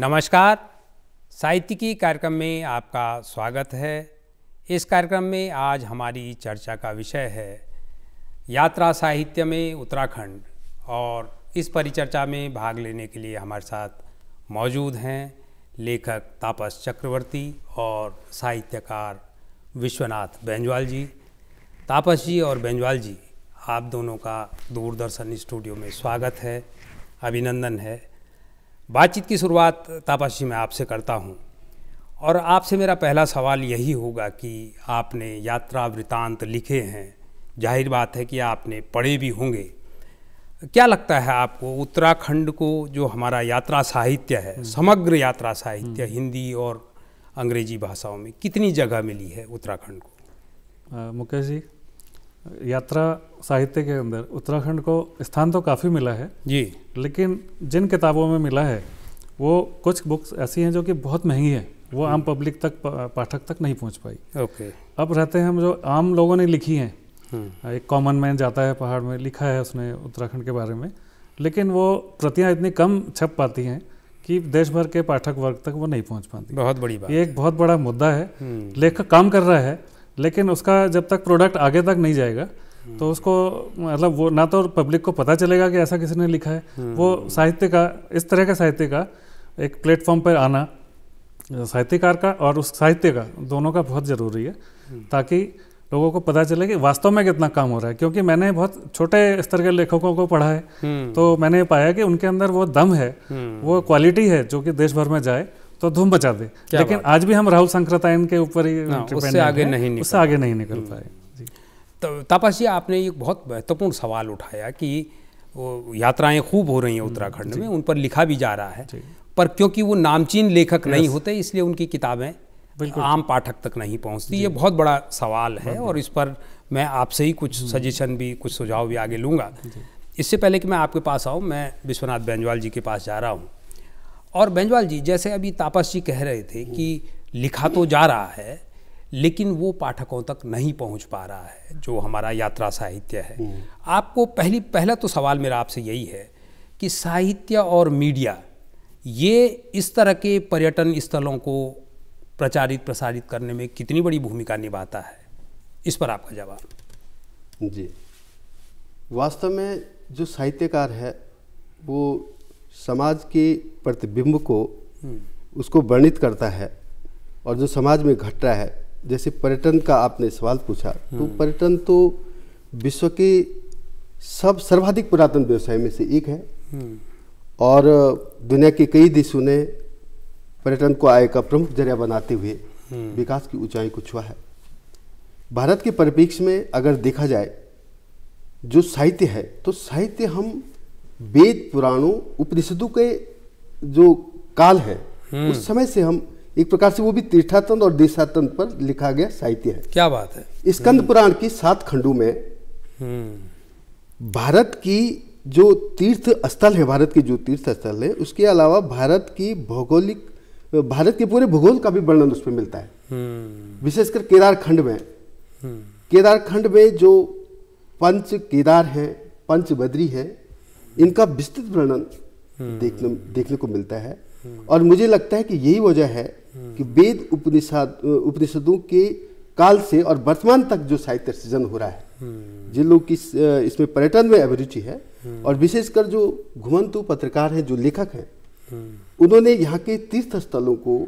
नमस्कार साहित्य की कार्यक्रम में आपका स्वागत है इस कार्यक्रम में आज हमारी चर्चा का विषय है यात्रा साहित्य में उत्तराखंड और इस परिचर्चा में भाग लेने के लिए हमारे साथ मौजूद हैं लेखक तापस चक्रवर्ती और साहित्यकार विश्वनाथ बेंजवाल जी तापस जी और बेंजवाल जी आप दोनों का दूरदर्शन स्टूडियो में स्वागत है अभिनंदन है बातचीत की शुरुआत तापस जी मैं आपसे करता हूँ और आपसे मेरा पहला सवाल यही होगा कि आपने यात्रा वृतांत लिखे हैं जाहिर बात है कि आपने पढ़े भी होंगे क्या लगता है आपको उत्तराखंड को जो हमारा यात्रा साहित्य है हम्म। समग्र यात्रा साहित्य हम्म। हिंदी और अंग्रेजी भाषाओं में कितनी जगह मिली है उत्तराखंड को मुकेश जी यात्रा साहित्य के अंदर उत्तराखंड को स्थान तो काफ़ी मिला है जी लेकिन जिन किताबों में मिला है वो कुछ बुक्स ऐसी हैं जो कि बहुत महंगी हैं वो हम्म। आम पब्लिक तक पाठक तक नहीं पहुंच पाई ओके अब रहते हैं हम जो आम लोगों ने लिखी हैं हम्म। हाँ, एक कॉमन मैन जाता है पहाड़ में लिखा है उसने उत्तराखंड के बारे में लेकिन वो प्रतियाँ इतनी कम छप पाती हैं कि देश भर के पाठक वर्ग तक वो नहीं पहुंच पाती बहुत बड़ी बात ये एक बहुत बड़ा मुद्दा है हम्म। लेखक काम कर रहा है लेकिन उसका जब तक प्रोडक्ट आगे तक नहीं जाएगा तो हम्म। उसको मतलब वो ना तो पब्लिक को पता चलेगा कि ऐसा किसी ने लिखा है वो हम्म। साहित्य का इस तरह का साहित्य का एक प्लेटफॉर्म पर आना साहित्यकार का और उस साहित्य का दोनों का बहुत ज़रूरी है हम्म। ताकि लोगों को पता चले कि वास्तव में कितना काम हो रहा है क्योंकि मैंने बहुत छोटे स्तर के लेखकों को पढ़ा है तो मैंने पाया कि उनके अंदर वो दम है वो क्वालिटी है जो कि देश भर में जाए तो धूम मचा दे लेकिन आज भी हम राहुल संक्रतायन के ऊपर ही हाँ, उससे आगे नहीं निकल उससे आगे नहीं निकल हम्म। पाए तो तापस जी आपने एक बहुत महत्वपूर्ण सवाल उठाया कि वो यात्राएं खूब हो रही हैं हम्म, उत्तराखंड में उन पर लिखा भी जा रहा है पर क्योंकि वो नामचीन लेखक नहीं होते इसलिए उनकी किताबें आम पाठक तक नहीं पहुंचती ये बहुत बड़ा सवाल है और इस पर मैं आपसे ही कुछ हम्म। सजेशन भी कुछ सुझाव भी आगे लूँगा इससे पहले कि मैं आपके पास आऊँ मैं विश्वनाथ बैंजवाल जी के पास जा रहा हूँ और बेंजवाल जी जैसे अभी तापस जी कह रहे थे कि लिखा तो जा रहा है लेकिन वो पाठकों तक नहीं पहुंच पा रहा है जो हमारा यात्रा साहित्य है हम्म। आपको पहली पहला तो सवाल मेरा आपसे यही है कि साहित्य और मीडिया ये इस तरह के पर्यटन स्थलों को प्रचारित प्रसारित करने में कितनी बड़ी भूमिका निभाता है इस पर आपका जवाब जी वास्तव में जो साहित्यकार है वो समाज के प्रतिबिंब को हम्म। उसको वर्णित करता है और जो समाज में घट रहा है जैसे पर्यटन का आपने सवाल पूछा तो हम्म। पर्यटन तो विश्व के सब सर्वाधिक पुरातन व्यवसाय में से एक है हम्म। और दुनिया के कई देशों ने पर्यटन को आय का प्रमुख जरिया बनाते हुए विकास की ऊंचाई को छुआ है भारत के परिप्रेक्ष्य में अगर देखा जाए जो साहित्य है तो साहित्य हम वेद पुराणों उपनिषदों के जो काल है हम्म। उस समय से हम एक प्रकार से वो भी तीर्थातंत्र और देशातंत्र पर लिखा गया साहित्य है क्या बात है स्कंद हम्म। पुराण की सात खंडों में हम्म। भारत की जो तीर्थ स्थल है भारत की जो तीर्थ स्थल है उसके अलावा भारत की भौगोलिक भारत के पूरे भूगोल का भी वर्णन उसमें मिलता है विशेषकर केदार खंड में केदार खंड में जो पंच केदार है पंच बद्री है इनका विस्तृत वर्णन देखने देखने को मिलता है और मुझे लगता है कि यही वजह है कि वेद उपनिषद उपनिषदों के काल से और वर्तमान तक जो साहित्य सृजन हो रहा है जिन लोग की इसमें पर्यटन में अभिरुचि है और विशेषकर जो घुमंतु पत्रकार हैं जो लेखक हैं उन्होंने यहाँ के तीर्थ स्थलों को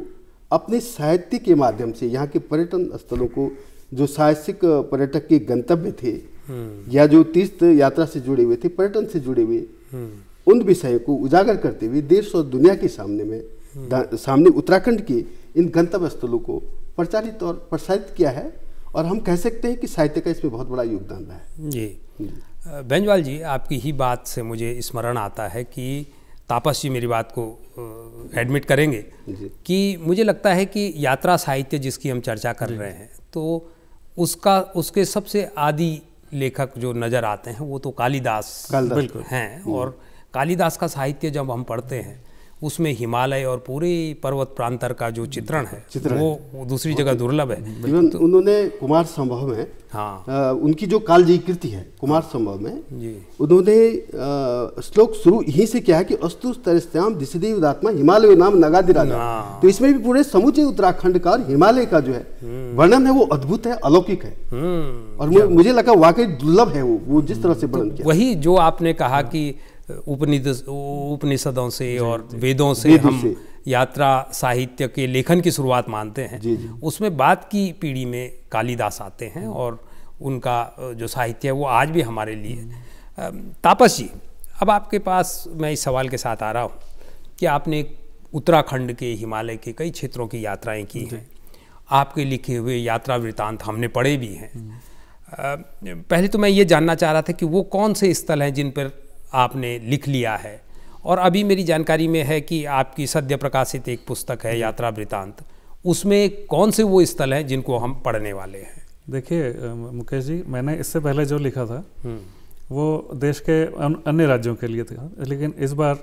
अपने साहित्य के माध्यम से यहाँ के पर्यटन स्थलों को जो साहसिक पर्यटक के गंतव्य थे हम्म। या जो तीर्थ यात्रा से जुड़े हुए थे पर्यटन से जुड़े हुए हम्म। उन विषय को उजागर करते हुए देश और दुनिया के सामने में हम्म। सामने उत्तराखंड के इन गंतव्य स्थलों को प्रचारित और प्रसारित किया है और हम कह सकते हैं कि साहित्य का इसमें बहुत बड़ा योगदान रहा है जी बैंजवाल जी आपकी ही बात से मुझे स्मरण आता है कि तापस जी मेरी बात को एडमिट करेंगे कि मुझे लगता है कि यात्रा साहित्य जिसकी हम चर्चा कर रहे हैं तो उसका उसके सबसे आदि लेखक जो नज़र आते हैं वो तो कालिदास बिल्कुल हैं और कालिदास का साहित्य जब हम पढ़ते हैं उसमें हिमालय और पूरे पर्वत प्रांतर का जो चित्रण है चित्रण वो दूसरी जगह दुर्लभ है इवन तो, उन्होंने कुमार संभव में हाँ आ, उनकी जो काल जी कृति है कुमार संभव में उन्होंने श्लोक शुरू यहीं से किया है कि अस्तु तरस्याम दिशदेव दात्मा हिमालय नाम दिरा हाँ। तो इसमें भी पूरे समुचे उत्तराखंड का और हिमालय का जो है हम्म। वर्णन है वो अद्भुत है अलौकिक है हम्म। और मुझे लगा वाकई दुर्लभ है वो वो जिस तरह से तो वर्णन किया वही जो आपने कहा कि उपनिषद उपनिषदों से और वेदों से हम यात्रा साहित्य के लेखन की शुरुआत मानते हैं जी जी। उसमें बाद की पीढ़ी में कालिदास आते हैं और उनका जो साहित्य है वो आज भी हमारे लिए तापस जी अब आपके पास मैं इस सवाल के साथ आ रहा हूँ कि आपने उत्तराखंड के हिमालय के कई क्षेत्रों की यात्राएं की हैं आपके लिखे हुए यात्रा वृतांत हमने पढ़े भी हैं हम्म। पहले तो मैं ये जानना चाह रहा था कि वो कौन से स्थल हैं जिन पर आपने लिख लिया है और अभी मेरी जानकारी में है कि आपकी सद्य प्रकाशित एक पुस्तक है यात्रा वृतांत उसमें कौन से वो स्थल हैं जिनको हम पढ़ने वाले हैं देखिए मुकेश जी मैंने इससे पहले जो लिखा था हम्म। वो देश के अन्य राज्यों के लिए था लेकिन इस बार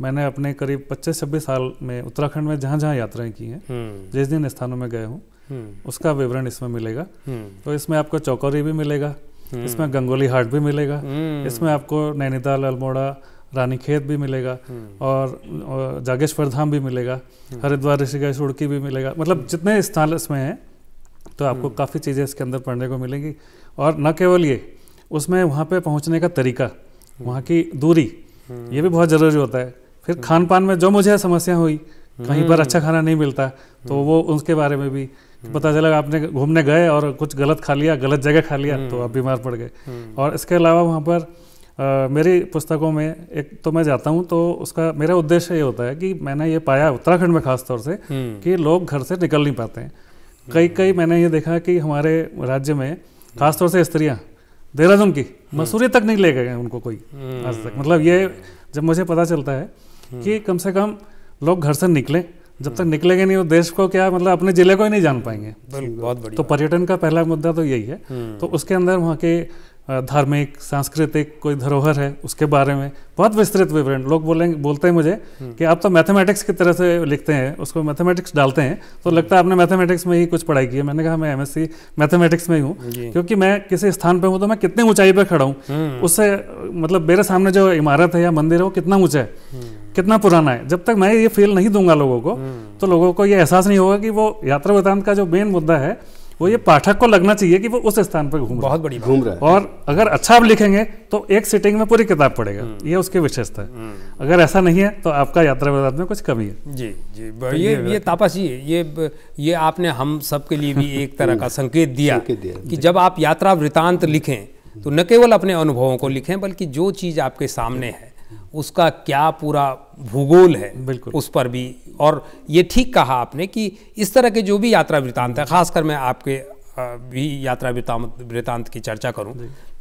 मैंने अपने करीब 25 छब्बीस साल में उत्तराखंड में जहाँ जहाँ यात्राएं की हैं हम्म। जिस दिन स्थानों में गए हूँ हम्म। उसका विवरण इसमें मिलेगा तो इसमें आपको चौकौरी भी मिलेगा हम्म। इसमें गंगोली हाट भी मिलेगा हम्म। इसमें आपको नैनीताल अल्मोड़ा रानीखेत भी मिलेगा हम्म। और जागेश्वर धाम भी मिलेगा हरिद्वार ऋषिकेश उड़की भी मिलेगा मतलब जितने स्थान इसमें हैं तो आपको काफ़ी चीज़ें इसके अंदर पढ़ने को मिलेंगी और न केवल ये उसमें वहाँ पे पहुँचने का तरीका वहाँ की दूरी ये भी बहुत ज़रूरी होता है फिर खान पान में जो मुझे समस्या हुई कहीं पर अच्छा खाना नहीं मिलता तो वो उसके बारे में भी तो पता चला आपने घूमने गए और कुछ गलत खा लिया गलत जगह खा लिया तो आप हम्म। बीमार पड़ गए हम्म। और इसके अलावा वहाँ पर मेरी पुस्तकों में एक तो मैं जाता हूँ तो उसका मेरा उद्देश्य ये होता है कि मैंने ये पाया उत्तराखंड में खासतौर से हम्म। कि लोग घर से निकल नहीं पाते हैं कई कई मैंने ये देखा कि हमारे राज्य में खासतौर से स्त्रियाँ देहरादून की मसूरी तक नहीं ले गए उनको कोई आज तक मतलब ये जब मुझे पता चलता है कि कम से कम लोग घर से निकलें जब तक निकलेंगे नहीं वो देश को क्या मतलब अपने ज़िले को ही नहीं जान पाएंगे बहुत बढ़िया तो पर्यटन का पहला मुद्दा तो यही है हम्म। तो उसके अंदर वहाँ के धार्मिक सांस्कृतिक कोई धरोहर है उसके बारे में बहुत विस्तृत विवरण लोग बोलेंगे बोलते हैं मुझे हम्म। कि आप तो मैथमेटिक्स की तरह से लिखते हैं उसको मैथमेटिक्स डालते हैं तो हम्म। लगता है आपने मैथमेटिक्स में ही कुछ पढ़ाई की है मैंने कहा मैं एमएससी मैथमेटिक्स में ही हूँ क्योंकि मैं किसी स्थान पर हूँ तो मैं कितनी ऊंचाई पर खड़ा हूँ हम्म। उससे मतलब मेरे सामने जो इमारत है या मंदिर है वो कितना ऊँचा है कितना पुराना है जब तक मैं ये फील नहीं दूंगा लोगों को तो लोगों को ये एहसास नहीं होगा कि वो यात्रा वृतांत का जो मेन मुद्दा है वो ये पाठक को लगना चाहिए कि वो उस स्थान पर घूम बहुत बड़ी घूम रहा है और अगर अच्छा आप लिखेंगे तो एक सिटिंग में पूरी किताब पड़ेगा हम्म। ये उसकी विशेषता है हम्म। अगर ऐसा नहीं है तो आपका यात्रा विवाद में कुछ कमी है जी जी तो ये ये तापस जी ये ये आपने हम सब के लिए भी एक तरह का संकेत दिया कि जब आप यात्रा वृतांत लिखें तो न केवल अपने अनुभवों को लिखें बल्कि जो चीज़ आपके सामने है उसका क्या पूरा भूगोल है बिल्कुल उस पर भी और ये ठीक कहा आपने कि इस तरह के जो भी यात्रा वृतांत है खासकर मैं आपके भी यात्रा वृतांत वृतांत की चर्चा करूं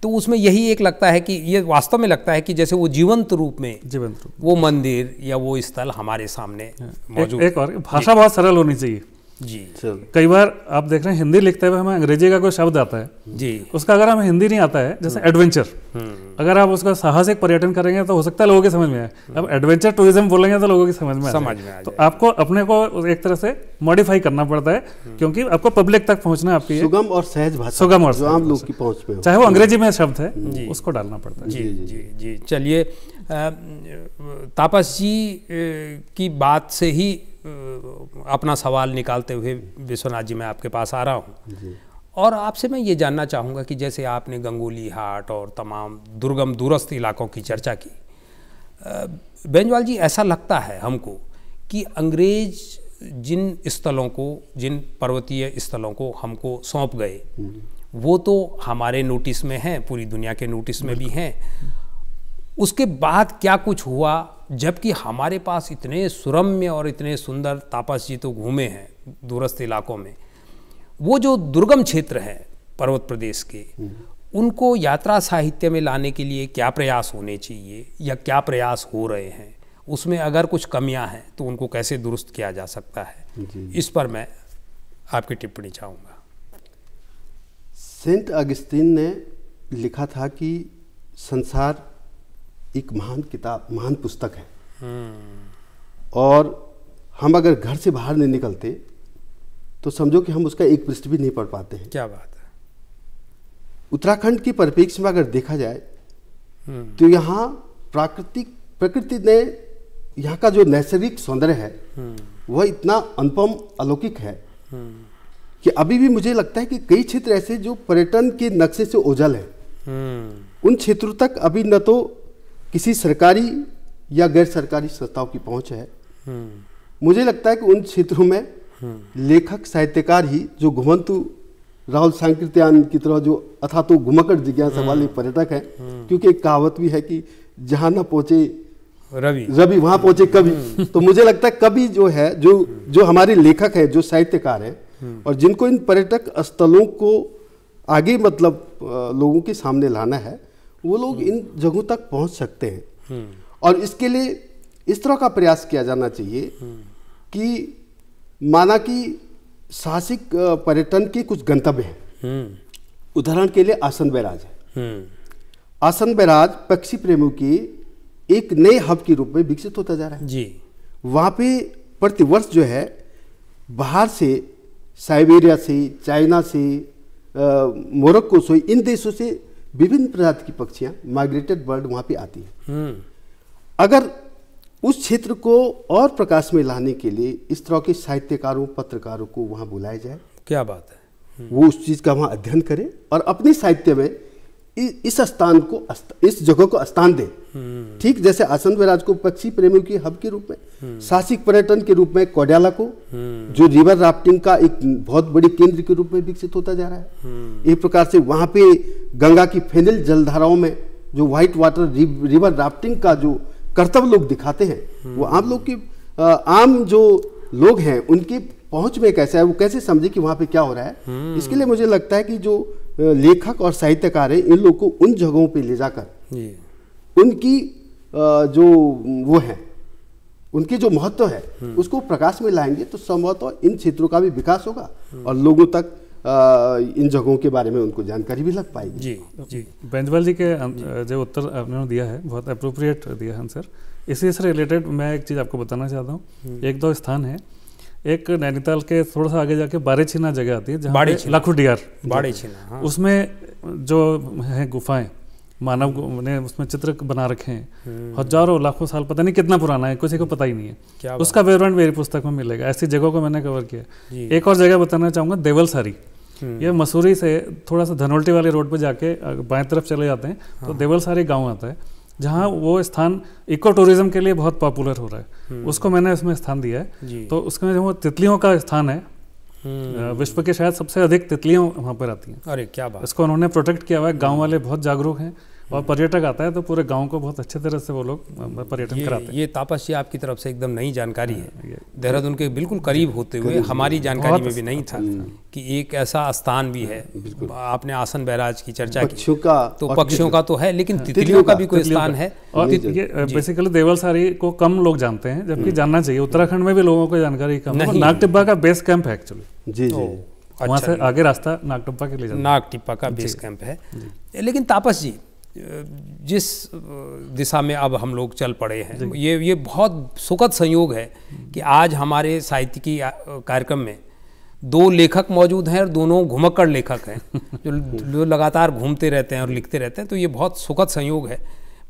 तो उसमें यही एक लगता है कि ये वास्तव में लगता है कि जैसे वो जीवंत रूप में जीवंत रूप वो मंदिर या वो स्थल हमारे सामने हाँ। मौजूद एक, एक और भाषा बहुत सरल होनी चाहिए जी कई बार आप देख रहे हैं हिंदी लिखते हुए हमें अंग्रेजी का कोई शब्द आता है जी उसका अगर हमें हिंदी नहीं आता है जैसे एडवेंचर हम्म। हम्म। अगर आप उसका साहसिक पर्यटन करेंगे तो हो सकता है लोगों के समझ में आए हम्म। अब एडवेंचर टूरिज्म बोलेंगे तो लोगों की समझ में समझ में तो आपको अपने को एक तरह से मॉडिफाई करना पड़ता है क्योंकि आपको पब्लिक तक पहुंचना आपकी सुगम और सहज भाषा सुगम और आम लोग की पहुंच पे चाहे वो अंग्रेजी में शब्द है उसको डालना पड़ता है जी जी जी चलिए तापस जी की बात से ही अपना सवाल निकालते हुए विश्वनाथ जी मैं आपके पास आ रहा हूँ और आपसे मैं ये जानना चाहूँगा कि जैसे आपने गंगोली हाट और तमाम दुर्गम दूरस्थ इलाकों की चर्चा की बेंजवाल जी ऐसा लगता है हमको कि अंग्रेज जिन स्थलों को जिन पर्वतीय स्थलों को हमको सौंप गए हम्म। वो तो हमारे नोटिस में हैं पूरी दुनिया के नोटिस में भी हैं उसके बाद क्या कुछ हुआ जबकि हमारे पास इतने सुरम्य और इतने सुंदर तापस जी तो घूमे हैं दूरस्थ इलाकों में वो जो दुर्गम क्षेत्र है पर्वत प्रदेश के हम्म। उनको यात्रा साहित्य में लाने के लिए क्या प्रयास होने चाहिए या क्या प्रयास हो रहे हैं उसमें अगर कुछ कमियां हैं तो उनको कैसे दुरुस्त किया जा सकता है इस पर मैं आपकी टिप्पणी चाहूँगा सेंट अगस्तीन ने लिखा था कि संसार एक महान किताब महान पुस्तक है हम्म। और हम अगर घर से बाहर नहीं निकलते तो समझो कि हम उसका एक पृष्ठ भी नहीं पढ़ पाते हैं क्या बात है उत्तराखंड के परिप्रेक्ष्य में अगर देखा जाए हम्म। तो यहाँ प्राकृतिक प्रकृति ने यहाँ का जो नैसर्गिक सौंदर्य है हम्म। वह इतना अनुपम अलौकिक है कि अभी भी मुझे लगता है कि कई क्षेत्र ऐसे जो पर्यटन के नक्शे से ओझल है उन क्षेत्रों तक अभी न तो किसी सरकारी या गैर सरकारी संस्थाओं की पहुंच है हम्म। मुझे लगता है कि उन क्षेत्रों में हम्म। लेखक साहित्यकार ही जो घुमंतु राहुल सांकृत्यान की तरह जो अथा तो घुमकर जिज्ञासा हम्म। वाले पर्यटक हैं क्योंकि एक कहावत भी है कि जहां ना पहुंचे रवि रवि वहां पहुंचे कभी तो मुझे लगता है कभी जो है जो जो हमारे लेखक है जो साहित्यकार है और जिनको इन पर्यटक स्थलों को आगे मतलब लोगों के सामने लाना है वो लोग हम्म। इन जगहों तक पहुंच सकते हैं हम्म। और इसके लिए इस तरह का प्रयास किया जाना चाहिए हम्म। कि माना कि साहसिक पर्यटन के कुछ गंतव्य हैं उदाहरण के लिए आसन बैराज है आसन बैराज पक्षी प्रेमियों के एक नए हब के रूप में विकसित होता जा रहा है जी वहाँ पे प्रतिवर्ष जो है बाहर से साइबेरिया से चाइना से मोरक्को से इन देशों से विभिन्न प्रजाति की पक्षियां माइग्रेटेड बर्ड वहां पे आती हैं हम्म। अगर उस क्षेत्र को और प्रकाश में लाने के लिए इस तरह के साहित्यकारों पत्रकारों को वहां बुलाया जाए क्या बात है हम्म। वो उस चीज़ का वहां अध्ययन करें और अपने साहित्य में इस स्थान को इस जगह को स्थान दे ठीक जैसे आसन विराज को पक्षी प्रेमियों की हब के रूप में साहसिक पर्यटन के रूप में कोड्याला को जो रिवर राफ्टिंग का एक बहुत बड़ी केंद्र के रूप में विकसित होता जा रहा है एक प्रकार से वहां पे गंगा की फेनिल जलधाराओं में जो व्हाइट वाटर रिवर राफ्टिंग का जो कर्तव्य लोग दिखाते हैं वो आम लोग के आम जो लोग हैं उनकी पहुंच में कैसा है वो कैसे समझे कि वहां पे क्या हो रहा है इसके लिए मुझे लगता है कि जो लेखक और साहित्यकार हैं इन लोगों को उन जगहों पे ले जाकर उनकी जो वो है उनके जो महत्व है हम्म। उसको प्रकाश में लाएंगे तो संभवतः इन क्षेत्रों का भी विकास होगा हम्म। और लोगों तक इन जगहों के बारे में उनको जानकारी भी लग पाएगी जी जी बैंजवाल जी के जो उत्तर आपने दिया है बहुत अप्रोप्रिएट दिया है आंसर इसी से रिलेटेड मैं एक चीज़ आपको बताना चाहता हूँ हम्म। एक दो स्थान है एक नैनीताल के थोड़ा सा आगे जाके बारेछीना जगह आती है जहाँ लाखू डियार हाँ। उसमें जो है गुफाएं मानव ने उसमें चित्र बना रखे हैं हम्म। हजारों लाखों साल पता नहीं कितना पुराना है किसी को पता ही नहीं है क्या उसका विवरण मेरी पुस्तक में मिलेगा ऐसी जगहों को मैंने कवर किया एक और जगह बताना चाहूंगा देवलसारी हम्म। ये मसूरी से थोड़ा सा धनोल्टी वाले रोड पर जाके बाएं तरफ चले जाते हैं तो हाँ। देवलसारी गाँव आता है जहाँ वो स्थान इको टूरिज्म के लिए बहुत पॉपुलर हो रहा है हम्म। उसको मैंने इसमें स्थान दिया है तो उसमें जो तितलियों का स्थान है हम्म। विश्व के शायद सबसे अधिक तितलियां वहाँ पर आती हैं अरे क्या बात इसको उन्होंने प्रोटेक्ट किया हुआ है गांव वाले बहुत जागरूक हैं और पर्यटक आता है तो पूरे गांव को बहुत अच्छे तरह से वो लोग पर्यटन कराते हैं ये तापस जी आपकी तरफ से एकदम नई जानकारी हाँ, है देहरादून के बिल्कुल करीब होते हुए हमारी जानकारी में भी नहीं था अच्छा। कि एक ऐसा स्थान भी है आपने आसन बैराज की चर्चा की तो पक्षियों का तो है लेकिन हाँ, तितलियों का भी कोई स्थान है और ये बेसिकली देवलसारी को कम लोग जानते हैं जबकि हम्म। जानना चाहिए उत्तराखंड में भी लोगों को जानकारी कम है नाग टिब्बा का बेस कैंप है एक्चुअली जी तो जी वहाँ अच्छा से आगे रास्ता नागटिप्पा के लिए नागटिप्पा का बेस कैंप है लेकिन तापस जी जिस दिशा में अब हम लोग चल पड़े हैं ये ये बहुत सुखद संयोग है कि आज हमारे साहित्य की कार्यक्रम में दो लेखक मौजूद हैं और दोनों घुमक्कड़ लेखक हैं जो जो लगातार घूमते रहते हैं और लिखते रहते हैं तो ये बहुत सुखद संयोग है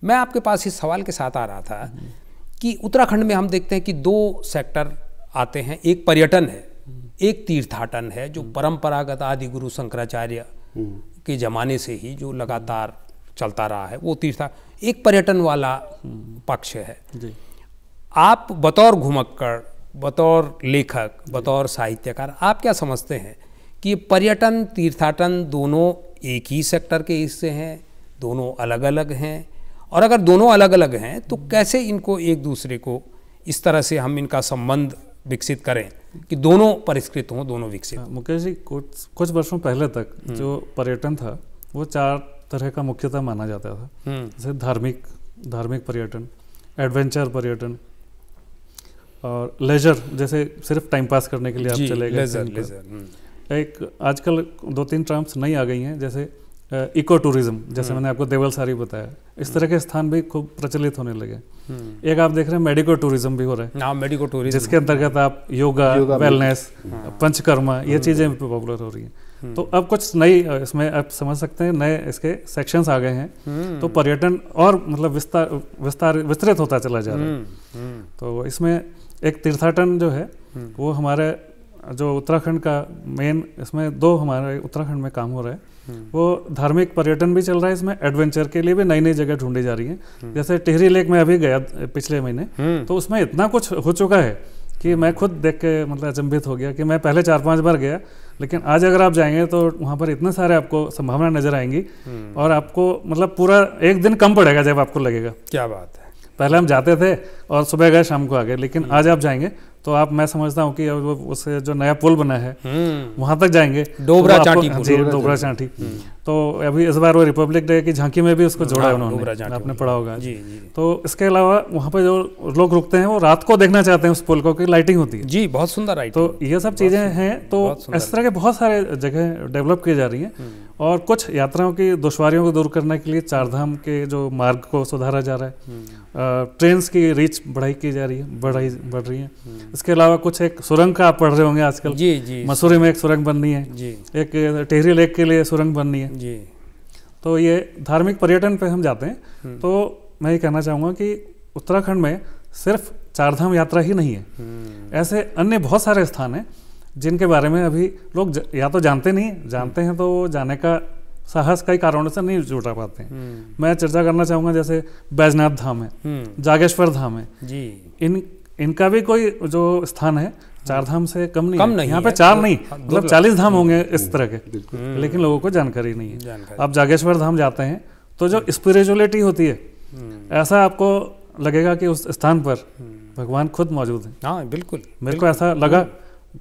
मैं आपके पास इस सवाल के साथ आ रहा था कि उत्तराखंड में हम देखते हैं कि दो सेक्टर आते हैं एक पर्यटन है एक तीर्थाटन है जो परंपरागत आदि गुरु शंकराचार्य हम्म। के ज़माने से ही जो लगातार चलता रहा है वो तीर्थ एक पर्यटन वाला हम्म, पक्ष है जी आप बतौर घुमक्कड़ बतौर लेखक बतौर साहित्यकार आप क्या समझते हैं कि पर्यटन तीर्थाटन दोनों एक ही सेक्टर के हिस्से हैं दोनों अलग अलग हैं और अगर दोनों अलग अलग हैं तो कैसे इनको एक दूसरे को इस तरह से हम इनका संबंध विकसित करें कि दोनों परिष्कृत हों दोनों विकसित हाँ, मुकेश जी कुछ कुछ वर्षों पहले तक हम्म। जो पर्यटन था वो चार तरह का मुख्यतः माना जाता था हम्म। जैसे धार्मिक धार्मिक पर्यटन एडवेंचर पर्यटन और लेजर जैसे सिर्फ टाइम पास करने के लिए आप चले गए हम्म। एक आजकल दो तीन टर्म्स नई आ गई हैं जैसे इको टूरिज्म जैसे हम्म। मैंने आपको देवल सारी बताया इस तरह के स्थान भी खूब प्रचलित होने लगे एक आप देख रहे हैं मेडिको टूरिज्म भी हो रहा है मेडिको हाँ, टूरिज्म जिसके अंतर्गत आप योगा, योगा वेलनेस हाँ। पंचकर्मा ये चीजें पॉपुलर हो रही हैं हम्म। तो अब कुछ नई इसमें आप समझ सकते हैं नए इसके सेक्शंस आ गए हैं हम्म। तो पर्यटन और मतलब विस्तार विस्तार विस्तृत होता चला जा रहा है हम्म, तो इसमें एक तीर्थाटन जो है वो हमारे जो उत्तराखंड का मेन इसमें दो हमारे उत्तराखंड में काम हो रहा है वो धार्मिक पर्यटन भी चल रहा है इसमें एडवेंचर के लिए भी नई नई जगह ढूंढी जा रही है जैसे टिहरी लेक में अभी गया पिछले महीने तो उसमें इतना कुछ हो चुका है कि मैं खुद देख के मतलब अचंभित हो गया कि मैं पहले चार पांच बार गया लेकिन आज अगर आप जाएंगे तो वहाँ पर इतने सारे आपको संभावना नजर आएंगी हम्म। और आपको मतलब पूरा एक दिन कम पड़ेगा जब आपको लगेगा क्या बात है पहले हम जाते थे और सुबह गए शाम को आ गए लेकिन हम्म। आज आप जाएंगे तो आप मैं समझता हूँ कि अब उससे जो नया पुल बना है हम्म। वहाँ तक जाएंगे डोबरा तो चाटी हाँ डोबरा चाटी तो अभी इस बार वो रिपब्लिक डे की झांकी में भी उसको जोड़ा हाँ, है उन्होंने आपने पढ़ा होगा जी जी तो इसके अलावा वहाँ पे जो लोग रुकते हैं वो रात को देखना चाहते हैं उस पुल को की लाइटिंग होती है जी बहुत सुंदर आई तो ये सब चीज़ें हैं तो इस तरह के बहुत सारे जगह डेवलप की जा रही हैं हम्म। और कुछ यात्राओं की दुशवारियों को दूर करने के लिए चारधाम के जो मार्ग को सुधारा जा रहा है ट्रेन हम्म। की रीच बढ़ाई की जा रही है बढ़ाई हम्म। बढ़ रही है इसके अलावा कुछ एक सुरंग का आप पढ़ रहे होंगे आजकल जी जी मसूरी में एक सुरंग बननी है है एक टेहरी लेक के लिए सुरंग बननी है जी तो ये धार्मिक पर्यटन पे हम जाते हैं हम्म। तो मैं ये कहना चाहूँगा कि उत्तराखंड में सिर्फ चारधाम यात्रा ही नहीं है हम्म। ऐसे अन्य बहुत सारे स्थान हैं जिनके बारे में अभी लोग या तो जानते नहीं जानते हैं तो जाने का साहस कई कारणों से नहीं जुटा पाते हैं हम्म। मैं चर्चा करना चाहूँगा जैसे बैजनाथ धाम है जागेश्वर धाम है जी इन इनका भी कोई जो स्थान है चार धाम से कम नहीं कम नहीं यहाँ पे चार नहीं हाँ, मतलब चालीस धाम हम्म, होंगे हम्म, इस तरह के लेकिन लोगों को जानकारी नहीं है आप जागेश्वर धाम जाते हैं तो जो स्पिरिचुअलिटी हम्म। होती है ऐसा आपको लगेगा कि उस स्थान पर भगवान खुद मौजूद है हाँ बिल्कुल मेरे को ऐसा लगा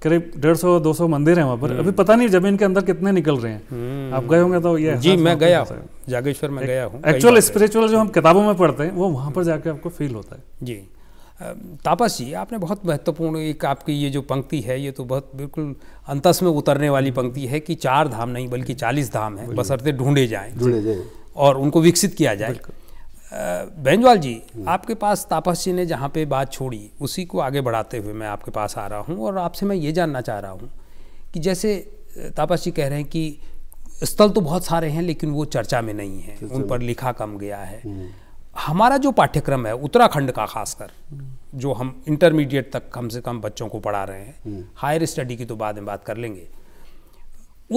करीब डेढ़ सौ दो सौ मंदिर है वहाँ पर अभी पता नहीं जमीन के अंदर कितने निकल रहे हैं आप गए होंगे तो ये जी मैं गया जागेश्वर में गया हूँ एक्चुअल स्पिरिचुअल जो हम किताबों में पढ़ते हैं वो वहाँ पर जाके आपको फील होता है जी तापस जी आपने बहुत महत्वपूर्ण एक आपकी ये जो पंक्ति है ये तो बहुत बिल्कुल अंतस में उतरने वाली पंक्ति है कि चार धाम नहीं बल्कि चालीस धाम है बसरते ढूंढे जाए और उनको विकसित किया जाए बैंजवाल जी हम्म। आपके पास तापस जी ने जहाँ पे बात छोड़ी उसी को आगे बढ़ाते हुए मैं आपके पास आ रहा हूँ और आपसे मैं ये जानना चाह रहा हूँ कि जैसे तापस जी कह रहे हैं कि स्थल तो बहुत सारे हैं लेकिन वो चर्चा में नहीं है उन पर लिखा कम गया है हम्म। हमारा जो पाठ्यक्रम है उत्तराखंड का खासकर जो हम इंटरमीडिएट तक कम से कम बच्चों को पढ़ा रहे हैं हायर हम्म। स्टडी की तो बाद में बात कर लेंगे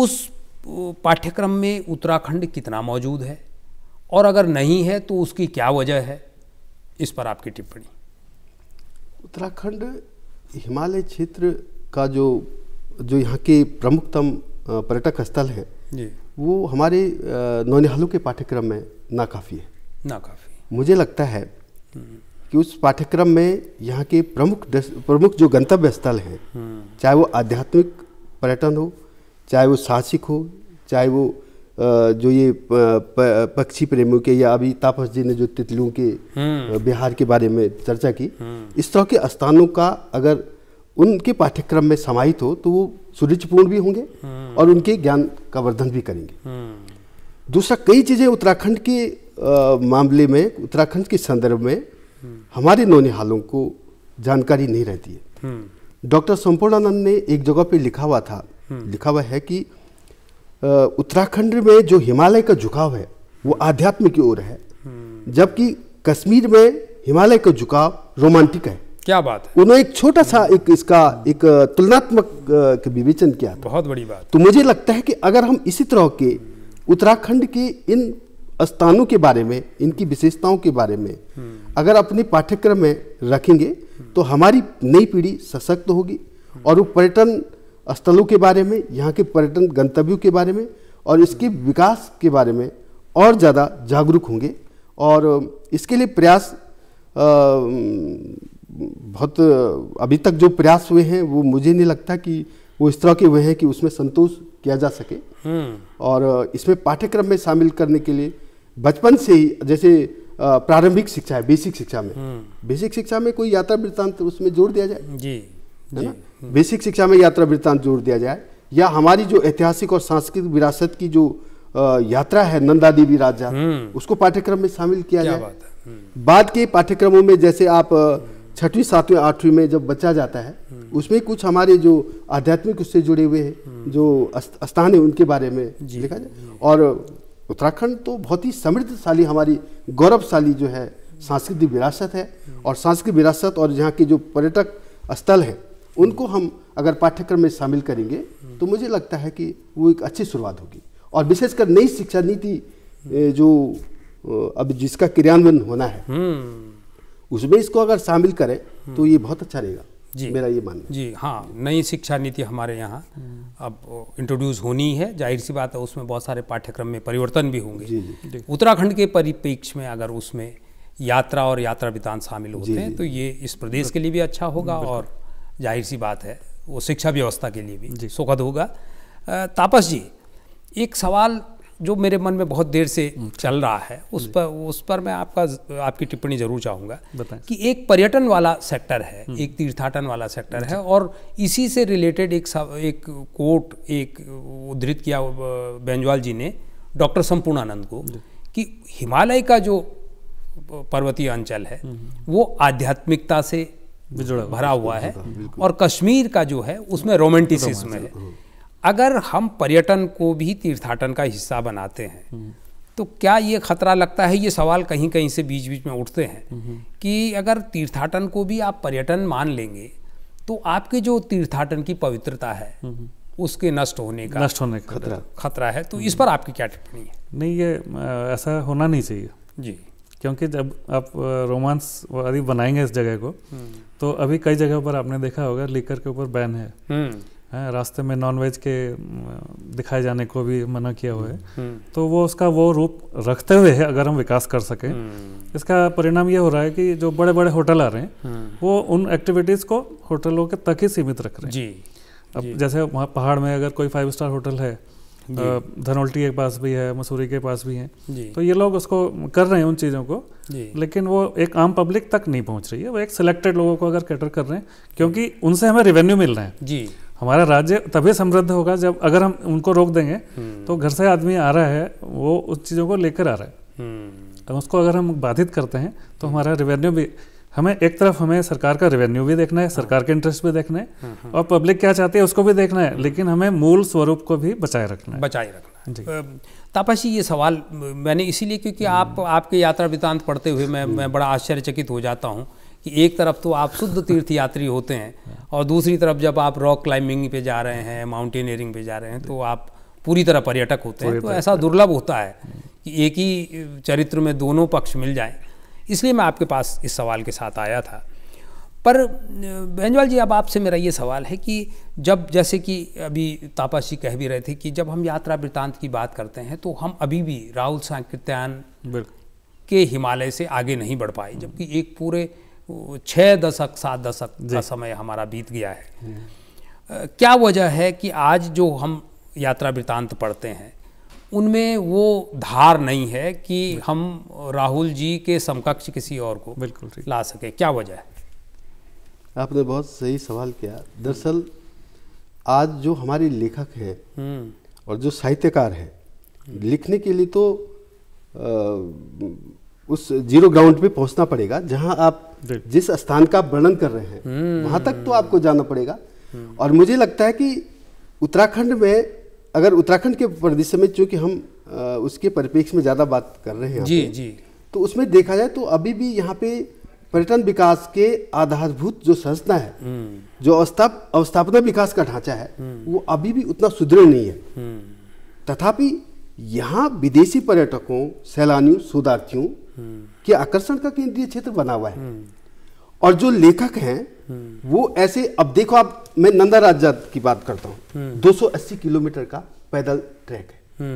उस पाठ्यक्रम में उत्तराखंड कितना मौजूद है और अगर नहीं है तो उसकी क्या वजह है इस पर आपकी टिप्पणी उत्तराखंड हिमालय क्षेत्र का जो जो यहाँ के प्रमुखतम पर्यटक स्थल हैं वो हमारे नौनिहालों के पाठ्यक्रम में नाकाफ़ी है नाकाफ़ी मुझे लगता है कि उस पाठ्यक्रम में यहाँ के प्रमुख प्रमुख जो गंतव्य स्थल हैं चाहे वो आध्यात्मिक पर्यटन हो चाहे वो साहसिक हो चाहे वो जो ये पक्षी प्रेमियों के या अभी तापस जी ने जो तितलियों के बिहार के बारे में चर्चा की इस तरह के स्थानों का अगर उनके पाठ्यक्रम में समाहित हो तो वो सुरुचिपूर्ण भी होंगे और उनके ज्ञान का वर्धन भी करेंगे दूसरा कई चीज़ें उत्तराखंड के मामले में उत्तराखंड के संदर्भ में हमारे नौनिहालों को जानकारी नहीं रहती है हम्म। डॉक्टर संपूर्णानंद ने एक जगह पे लिखा हुआ था हम्म। लिखा हुआ है कि उत्तराखंड में जो हिमालय का झुकाव है वो हम्म। आध्यात्म की ओर है जबकि कश्मीर में हिमालय का झुकाव रोमांटिक है क्या बात है उन्होंने एक छोटा सा एक इसका एक तुलनात्मक विवेचन किया था बहुत बड़ी बात तो मुझे लगता है कि अगर हम इसी तरह के उत्तराखंड के इन स्थानों के बारे में इनकी विशेषताओं के बारे में हम्म। अगर अपने पाठ्यक्रम में रखेंगे तो हम्म। हमारी नई पीढ़ी सशक्त होगी हम्म। और वो पर्यटन स्थलों के बारे में यहाँ के पर्यटन गंतव्यों के बारे में और इसके विकास के बारे में और ज़्यादा जागरूक होंगे और इसके लिए प्रयास बहुत अभी तक जो प्रयास हुए हैं वो मुझे नहीं लगता कि वो इस तरह के हुए हैं कि उसमें संतोष किया जा सके और इसमें पाठ्यक्रम में शामिल करने के लिए बचपन से ही जैसे प्रारंभिक शिक्षा है बेसिक शिक्षा में बेसिक हम्म। शिक्षा में कोई यात्रा वृत्तांत उसमें जोड़ दिया जाए जी है ना बेसिक हम्म। शिक्षा में यात्रा वृत्तांत जोड़ दिया जाए या हमारी जो ऐतिहासिक और सांस्कृतिक विरासत की जो यात्रा है नंदा देवी राजा हम्म। उसको पाठ्यक्रम में शामिल किया जाए बाद के पाठ्यक्रमों में जैसे आप छठवीं सातवीं आठवीं में जब बच्चा जाता है उसमें कुछ हमारे जो आध्यात्मिक उससे जुड़े हुए हैं जो स्थान है उनके बारे में लिखा जाए और उत्तराखंड तो बहुत ही समृद्धशाली हमारी गौरवशाली जो है सांस्कृतिक विरासत है और सांस्कृतिक विरासत और यहाँ के जो पर्यटक स्थल हैं उनको हम अगर पाठ्यक्रम में शामिल करेंगे तो मुझे लगता है कि वो एक अच्छी शुरुआत होगी और विशेषकर नई शिक्षा नीति जो अब जिसका क्रियान्वयन होना है हम्म। उसमें इसको अगर शामिल करें तो ये बहुत अच्छा रहेगा जी मेरा ये मानना जी हाँ नई शिक्षा नीति हमारे यहाँ हम्म। अब इंट्रोड्यूस होनी है जाहिर सी बात है उसमें बहुत सारे पाठ्यक्रम में परिवर्तन भी होंगे उत्तराखंड के परिप्रेक्ष्य में अगर उसमें यात्रा और यात्रा वितान शामिल होते हैं तो ये इस प्रदेश के लिए भी अच्छा होगा और जाहिर सी बात है वो शिक्षा व्यवस्था के लिए भी सुखद होगा तापस जी एक सवाल जो मेरे मन में बहुत देर से हम्म। चल रहा है उस पर उस पर मैं आपका आपकी टिप्पणी जरूर चाहूँगा कि एक पर्यटन वाला सेक्टर है हम्म। एक तीर्थाटन वाला सेक्टर है और इसी से रिलेटेड एक एक कोट एक उद्धृत किया बेंजवाल जी ने डॉक्टर संपूर्णानंद को कि हिमालय का जो पर्वतीय अंचल है हम्म। वो आध्यात्मिकता से भरा हुआ है और कश्मीर का जो है उसमें रोमेंटिसिज्म है अगर हम पर्यटन को भी तीर्थाटन का हिस्सा बनाते हैं हम्म। तो क्या ये खतरा लगता है ये सवाल कहीं कहीं से बीच बीच में उठते हैं हम्म, हम्म। कि अगर तीर्थाटन को भी आप पर्यटन मान लेंगे तो आपके जो तीर्थाटन की पवित्रता है उसके नष्ट होने का नष्ट होने का खतरा खतरा है तो इस पर आपकी क्या टिप्पणी है नहीं ये ऐसा होना नहीं चाहिए जी क्योंकि जब आप रोमांस अभी बनाएंगे इस जगह को तो अभी कई जगह पर आपने देखा होगा लिकर के ऊपर बैन है है रास्ते में नॉनवेज के दिखाए जाने को भी मना किया हुआ है हम्म, हम्म। तो वो उसका वो रूप रखते हुए है अगर हम विकास कर सकें हम्म। इसका परिणाम ये हो रहा है कि जो बड़े बड़े होटल आ रहे हैं वो उन एक्टिविटीज़ को होटलों के तक ही सीमित रख रहे हैं जी अब जी। जैसे वहाँ पहाड़ में अगर कोई फाइव स्टार होटल है धनौल्टी के पास भी है मसूरी के पास भी है तो ये लोग उसको कर रहे हैं उन चीज़ों को लेकिन वो एक आम पब्लिक तक नहीं पहुंच रही है वो एक सिलेक्टेड लोगों को अगर कैटर कर रहे हैं क्योंकि उनसे हमें रेवेन्यू मिल रहा है जी हमारा राज्य तभी समृद्ध होगा जब अगर हम उनको रोक देंगे हम्म। तो घर से आदमी आ रहा है वो उस चीज़ों को लेकर आ रहा है हम्म। तो उसको अगर हम बाधित करते हैं तो हमारा रेवेन्यू भी हमें एक तरफ हमें सरकार का रेवेन्यू भी देखना है हाँ। सरकार के इंटरेस्ट भी देखना है हाँ, हाँ। और पब्लिक क्या चाहती है उसको भी देखना है लेकिन हमें मूल स्वरूप को भी बचाए रखना है बचाए रखना तापाशी ये सवाल मैंने इसीलिए क्योंकि आप हम्म। आपके यात्रा वृतांत पढ़ते हुए मैं मैं बड़ा आश्चर्यचकित हो जाता हूँ कि एक तरफ तो आप शुद्ध तीर्थ यात्री होते हैं और दूसरी तरफ जब आप रॉक क्लाइंबिंग पे जा रहे हैं माउंटेनियरिंग पे जा रहे हैं तो आप पूरी तरह पर्यटक होते हैं तो ऐसा दुर्लभ होता है कि एक ही चरित्र में दोनों पक्ष मिल जाएं इसलिए मैं आपके पास इस सवाल के साथ आया था पर बहनजवाल जी अब आपसे मेरा ये सवाल है कि जब जैसे कि अभी तापस जी कह भी रहे थे कि जब हम यात्रा वृत्तांत की बात करते हैं तो हम अभी भी राहुल सांकृत्यान के हिमालय से आगे नहीं बढ़ पाए जबकि एक पूरे छः दशक सात दशक का समय हमारा बीत गया है क्या वजह है कि आज जो हम यात्रा वृतांत पढ़ते हैं उनमें वो धार नहीं है कि हम राहुल जी के समकक्ष किसी और को बिल्कुल ला सके क्या वजह है आपने बहुत सही सवाल किया दरअसल आज जो हमारे लेखक हैं हम्म। और जो साहित्यकार हैं लिखने के लिए तो आ, उस जीरो ग्राउंड पे पहुंचना पड़ेगा जहां आप जिस स्थान का वर्णन कर रहे हैं हम्म। वहां तक तो आपको जाना पड़ेगा और मुझे लगता है कि उत्तराखंड में अगर उत्तराखंड के प्रदेश में चूंकि हम उसके परिप्रेक्ष्य में ज़्यादा बात कर रहे हैं जी जी तो उसमें देखा जाए तो अभी भी यहाँ पे पर्यटन विकास के आधारभूत जो संस्था है हम्म। जो अवस्थापना विकास का ढांचा है हम्म। वो अभी भी उतना सुदृढ़ नहीं है तथापि यहाँ विदेशी पर्यटकों सैलानियों शोधार्थियों के आकर्षण का केंद्रीय क्षेत्र बना हुआ है हम्म। और जो लेखक हैं हम्म। वो ऐसे अब देखो आप मैं नंदा राजाद की बात करता हूँ 280 हम्म। किलोमीटर का पैदल ट्रैक है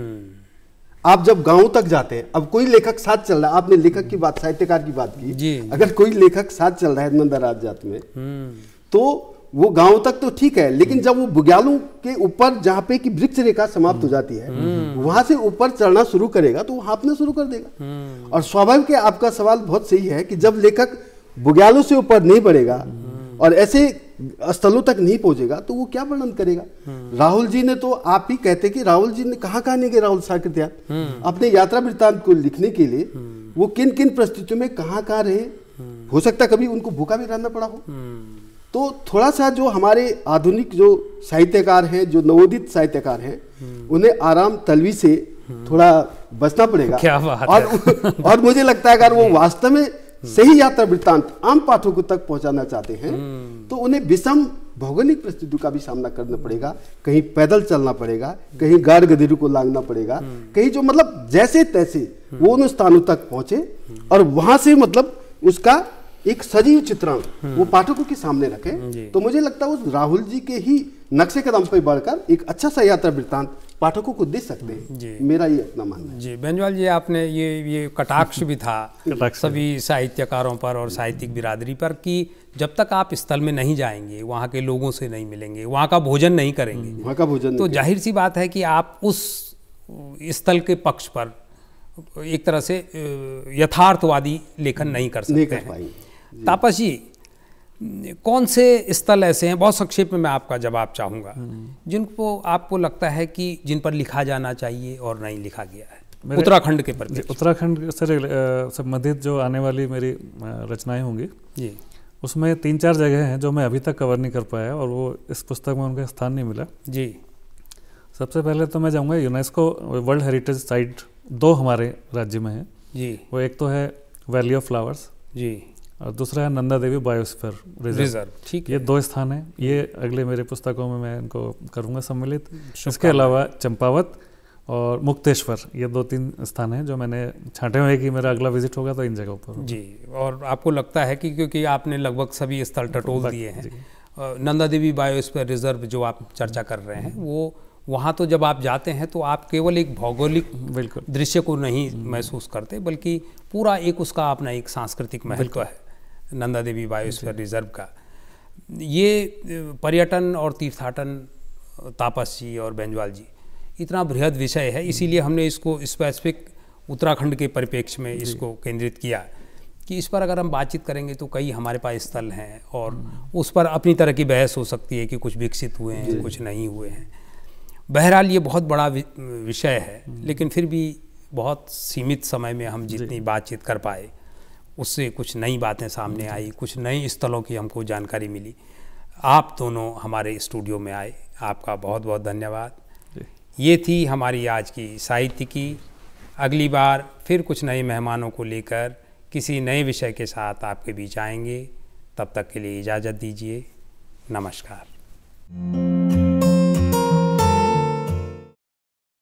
आप जब गांव तक जाते हैं अब कोई लेखक साथ चल रहा है आपने लेखक की बात साहित्यकार की बात की अगर कोई लेखक साथ चल रहा है नंदा राज में तो वो गांव तक तो ठीक है लेकिन हम्म। जब वो बुग्यालों के ऊपर जहाँ पे की वृक्ष रेखा समाप्त हो हम्म। जाती है हम्म। वहां से ऊपर चढ़ना शुरू करेगा तो वो हाँपना शुरू कर देगा और स्वाभाविक आपका सवाल बहुत सही है कि जब लेखक बुग्यालू से ऊपर नहीं बढ़ेगा और ऐसे स्थलों तक नहीं पहुंचेगा तो वो क्या वर्णन करेगा राहुल जी ने तो आप ही कहते कि राहुल जी ने कहा नहीं गए राहुल साकृत्या अपने यात्रा वृत्तांत को लिखने के लिए वो किन किन परिस्थितियों में कहाँ कहाँ रहे हो सकता कभी उनको भूखा भी रहना पड़ा हो तो थोड़ा सा जो हमारे आधुनिक जो साहित्यकार हैं जो नवोदित साहित्यकार हैं हम्म। उन्हें आराम तलवी से हम्म। थोड़ा बचना पड़ेगा क्या बात और है? और मुझे लगता है अगर वो वास्तव में हम्म। सही यात्रा वृत्तांत आम पाठकों तक पहुंचाना चाहते हैं तो उन्हें विषम भौगोलिक परिस्थितियों का भी सामना करना पड़ेगा कहीं पैदल चलना पड़ेगा कहीं गार गदेरू को लांगना पड़ेगा कहीं जो मतलब जैसे तैसे वो उन स्थानों तक पहुंचे और वहां से मतलब उसका एक सजीव चित्रण वो हम्म। पाठकों के सामने रखे तो मुझे लगता है उस राहुल जी के ही नक्शे कदम पर बढ़कर एक अच्छा सा यात्रा वृत्तांत पाठकों को दे सकते हैं जी मेरा ये अपना मानना है जी बेंजवाल जी आपने ये ये कटाक्ष भी था सभी साहित्यकारों पर और साहित्यिक बिरादरी पर कि जब तक आप स्थल में नहीं जाएंगे वहाँ के लोगों से नहीं मिलेंगे वहाँ का भोजन नहीं करेंगे हम्म, वहाँ का भोजन तो जाहिर सी बात है कि आप उस स्थल के पक्ष पर एक तरह से यथार्थवादी लेखन नहीं कर सकते हैं तापस जी कौन से स्थल ऐसे हैं बहुत संक्षेप में मैं आपका जवाब चाहूँगा हम्म। जिनको आपको लगता है कि जिन पर लिखा जाना चाहिए और नहीं लिखा गया है उत्तराखंड के पर उत्तराखंड से संबंधित जो आने वाली मेरी रचनाएं होंगी जी उसमें तीन चार जगह हैं जो मैं अभी तक कवर नहीं कर पाया और वो इस पुस्तक में उनका स्थान नहीं मिला जी सबसे पहले तो मैं जाऊँगा यूनेस्को वर्ल्ड हेरिटेज साइट दो हमारे राज्य में हैं जी वो एक तो है वैली ऑफ फ्लावर्स जी और दूसरा है नंदा देवी बायोस्फेयर रिजर्व ठीक ये दो स्थान है ये अगले मेरे पुस्तकों में मैं इनको करूँगा सम्मिलित इसके अलावा चंपावत और मुक्तेश्वर ये दो तीन स्थान हैं जो मैंने छांटे हुए कि मेरा अगला विजिट होगा तो इन जगहों पर जी और आपको लगता है कि क्योंकि आपने लगभग सभी स्थल टटोल दिए हैं नंदा देवी बायोस्फेयर रिजर्व जो आप चर्चा कर रहे हैं वो वहाँ तो जब आप जाते हैं तो आप केवल एक भौगोलिक बिल्कुल दृश्य को नहीं महसूस करते बल्कि पूरा एक उसका अपना एक सांस्कृतिक महत्व है नंदा देवी बायोस्फीयर रिजर्व का ये पर्यटन और तीर्थाटन तापस जी और बेंजवाल जी इतना बृहद विषय है इसीलिए हमने इसको स्पेसिफिक उत्तराखंड के परिप्रेक्ष्य में इसको केंद्रित किया कि इस पर अगर हम बातचीत करेंगे तो कई हमारे पास स्थल हैं और हम्म। उस पर अपनी तरह की बहस हो सकती है कि कुछ विकसित हुए हैं कुछ नहीं हुए हैं बहरहाल ये बहुत बड़ा विषय है हम्म। लेकिन फिर भी बहुत सीमित समय में हम जितनी बातचीत कर पाए उससे कुछ नई बातें सामने आई कुछ नए स्थलों की हमको जानकारी मिली आप दोनों हमारे स्टूडियो में आए आपका बहुत बहुत धन्यवाद ये थी हमारी आज की साहित्य की अगली बार फिर कुछ नए मेहमानों को लेकर किसी नए विषय के साथ आपके बीच आएंगे तब तक के लिए इजाज़त दीजिए नमस्कार